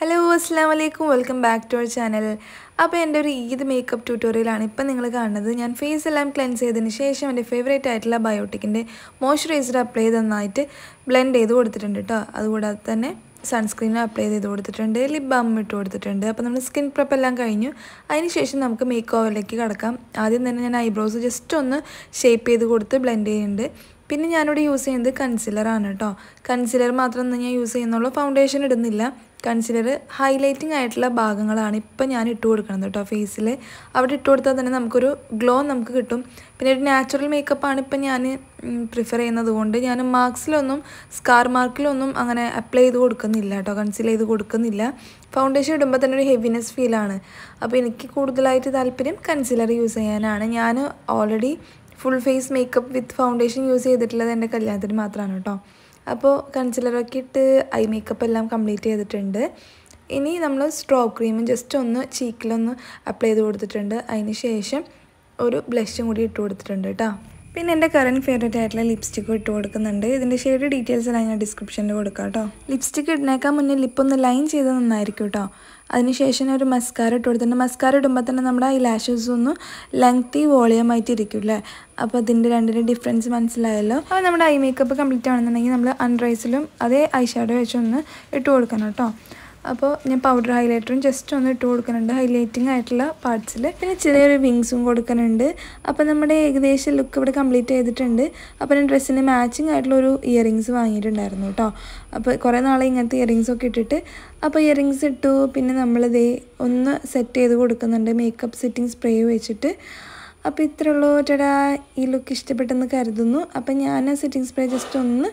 hello അസ്സാം വലൈക്കും welcome back to our channel അപ്പോൾ എൻ്റെ ഒരു ഈദ് മേക്കപ്പ് ട്യൂട്ടോറിയലാണ് ഇപ്പം നിങ്ങൾ കാണുന്നത് ഞാൻ ഫേസ് എല്ലാം ക്ലെൻസ് ചെയ്തതിന് ശേഷം എൻ്റെ ഫേവറേറ്റ് ആയിട്ടുള്ള ബയോട്ടിക്കിൻ്റെ മോയ്സ്ചറൈസർ അപ്ലൈ ചെയ്ത് നന്നായിട്ട് ബ്ലെൻഡ് ചെയ്ത് കൊടുത്തിട്ടുണ്ട് കേട്ടോ അതുകൂടാതെ തന്നെ സൺസ്ക്രീനും അപ്ലൈ ചെയ്ത് കൊടുത്തിട്ടുണ്ട് ലിപ് ബാം ഇട്ട് കൊടുത്തിട്ടുണ്ട് അപ്പോൾ നമ്മൾ സ്കിൻ പ്രപ്പ് എല്ലാം കഴിഞ്ഞു ശേഷം നമുക്ക് മേക്ക് ഓവറിലേക്ക് കടക്കാം ആദ്യം തന്നെ ഞാൻ ഐബ്രോസ് ജസ്റ്റ് ഒന്ന് ഷേപ്പ് ചെയ്ത് കൊടുത്ത് ബ്ലെൻഡ് ചെയ്യുന്നുണ്ട് പിന്നെ ഞാനിവിടെ യൂസ് ചെയ്യുന്നത് കൺസിലറാണ് കേട്ടോ കൺസിലർ മാത്രം ഞാൻ യൂസ് ചെയ്യുന്നുള്ളൂ ഫൗണ്ടേഷൻ ഇടുന്നില്ല കൺസിലർ ഹൈലൈറ്റിംഗ് ആയിട്ടുള്ള ഭാഗങ്ങളാണ് ഇപ്പം ഞാൻ ഇട്ട് കൊടുക്കുന്നത് കേട്ടോ ഫേസിൽ അവിടെ ഇട്ട് കൊടുത്താൽ തന്നെ നമുക്കൊരു ഗ്ലോ നമുക്ക് കിട്ടും പിന്നെ ഒരു നാച്ചുറൽ മേക്കപ്പാണ് ഇപ്പം ഞാൻ പ്രിഫർ ചെയ്യുന്നത് കൊണ്ട് ഞാൻ മാർക്സിലൊന്നും സ്കാർ മാർക്കിലൊന്നും അങ്ങനെ അപ്ലൈ ചെയ്ത് കൊടുക്കുന്നില്ല കേട്ടോ കൺസിൽ ചെയ്ത് കൊടുക്കുന്നില്ല ഫൗണ്ടേഷൻ ഇടുമ്പോൾ തന്നെ ഒരു ഹെവിനെസ് ഫീലാണ് അപ്പോൾ എനിക്ക് കൂടുതലായിട്ട് താല്പര്യം കൺസിലർ യൂസ് ചെയ്യാനാണ് ഞാൻ already full face makeup with foundation use ചെയ്തിട്ടുള്ളത് എൻ്റെ കല്യാണത്തിന് മാത്രമാണ് കേട്ടോ അപ്പോൾ കൺസിലറൊക്കെ ഇട്ട് ഐ മേക്കപ്പ് എല്ലാം കംപ്ലീറ്റ് ചെയ്തിട്ടുണ്ട് ഇനി നമ്മൾ സ്ട്രോ ക്രീമും ജസ്റ്റ് ഒന്ന് ചീക്കിലൊന്ന് അപ്ലൈ ചെയ്ത് കൊടുത്തിട്ടുണ്ട് അതിന് ശേഷം ഒരു ബ്ലഷും കൂടി ഇട്ട് കൊടുത്തിട്ടുണ്ട് കേട്ടോ പിന്നെ എൻ്റെ കറൻറ്റ് ഫേവറേറ്റ് ആയിട്ടുള്ള ലിപ്സ്റ്റിക്കും ഇട്ട് കൊടുക്കുന്നുണ്ട് ഇതിൻ്റെ ഷെയ്ഡ് ഡീറ്റെയിൽസ് എല്ലാം ഞാൻ ഡിസ്ക്രിപ്ഷനിൽ കൊടുക്കാം കേട്ടോ ലിപ്സ്റ്റിക്ക് ഇടുന്നേക്കാൻ മുന്നേ ലിപ്പൊന്ന് ലൈൻ ചെയ്ത് നന്നായിരിക്കും കേട്ടോ അതിനുശേഷം ഒരു മസ്കാര ഇട്ട് കൊടുത്തിട്ടുണ്ട് മസ്കാര ഇടുമ്പോൾ തന്നെ നമ്മുടെ ഈ ലാഷസ് ഒന്ന് ലെങ്ത്തി വോളിയം ആയിട്ട് ഇരിക്കും അല്ലേ അപ്പോൾ അതിൻ്റെ രണ്ടിൻ്റെ ഡിഫറൻസ് മനസ്സിലായല്ലോ അപ്പോൾ നമ്മുടെ ഐ മേക്കപ്പ് കംപ്ലീറ്റ് ആണെന്നുണ്ടെങ്കിൽ നമ്മൾ അൺറൈസിലും അതേ ഐ ഷാഡോ വെച്ചൊന്ന് ഇട്ട് കൊടുക്കണം കേട്ടോ അപ്പോൾ ഞാൻ പൗഡർ ഹൈലൈറ്ററും ജസ്റ്റ് ഒന്ന് ഇട്ട് കൊടുക്കുന്നുണ്ട് ഹൈലൈറ്റിംഗ് ആയിട്ടുള്ള പാർട്സിൽ പിന്നെ ചെറിയൊരു വിങ്സും കൊടുക്കുന്നുണ്ട് അപ്പോൾ നമ്മുടെ ഏകദേശം ലുക്ക് ഇവിടെ കംപ്ലീറ്റ് ചെയ്തിട്ടുണ്ട് അപ്പോൾ ഞാൻ ഡ്രസ്സിന് മാച്ചിങ് ആയിട്ടുള്ള ഒരു ഇയറിങ്സ് വാങ്ങിയിട്ടുണ്ടായിരുന്നു കേട്ടോ അപ്പോൾ കുറേ നാളെ ഇങ്ങനത്തെ ഇയറിങ്സ് ഒക്കെ ഇട്ടിട്ട് അപ്പോൾ ഇയറിങ്സ് ഇട്ടു പിന്നെ നമ്മളിതേ ഒന്ന് സെറ്റ് ചെയ്ത് കൊടുക്കുന്നുണ്ട് മേക്കപ്പ് സെറ്റിംഗ് സ്പ്രേ വെച്ചിട്ട് അപ്പോൾ ഇത്രയുള്ളൂ ചേട്ടാ ഈ ലുക്ക് ഇഷ്ടപ്പെട്ടെന്ന് കരുതുന്നു അപ്പോൾ ഞാൻ സെറ്റിംഗ് സ്പ്രേ ജസ്റ്റ് ഒന്ന്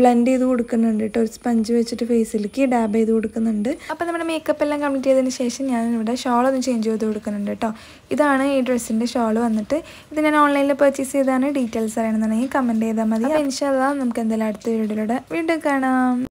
ബ്ലെൻഡ് ചെയ്ത് കൊടുക്കുന്നുണ്ട് കേട്ടോ ഒരു സ്പഞ്ച് വെച്ചിട്ട് ഫേസിലേക്ക് ഡാബ് ചെയ്ത് കൊടുക്കുന്നുണ്ട് അപ്പോൾ നമ്മുടെ മേക്കപ്പ് എല്ലാം കംപ്ലീറ്റ് ചെയ്തതിന് ശേഷം ഞാൻ ഇവിടെ ഷോൾ ഒന്ന് ചേഞ്ച് ചെയ്ത് കൊടുക്കുന്നുണ്ട് കേട്ടോ ഇതാണ് ഈ ഡ്രസ്സിൻ്റെ ഷോൾ വന്നിട്ട് ഇത് ഞാൻ ഓൺലൈനിൽ പർച്ചേസ് ചെയ്താണ് ഡീറ്റെയിൽസ് അറിയണമെന്നുണ്ടെങ്കിൽ കമൻറ്റ് ചെയ്താൽ മതി ഇൻഷാല്ല നമുക്ക് എന്തായാലും അടുത്ത വീഡിയോയിലൂടെ വീണ്ടും കാണാം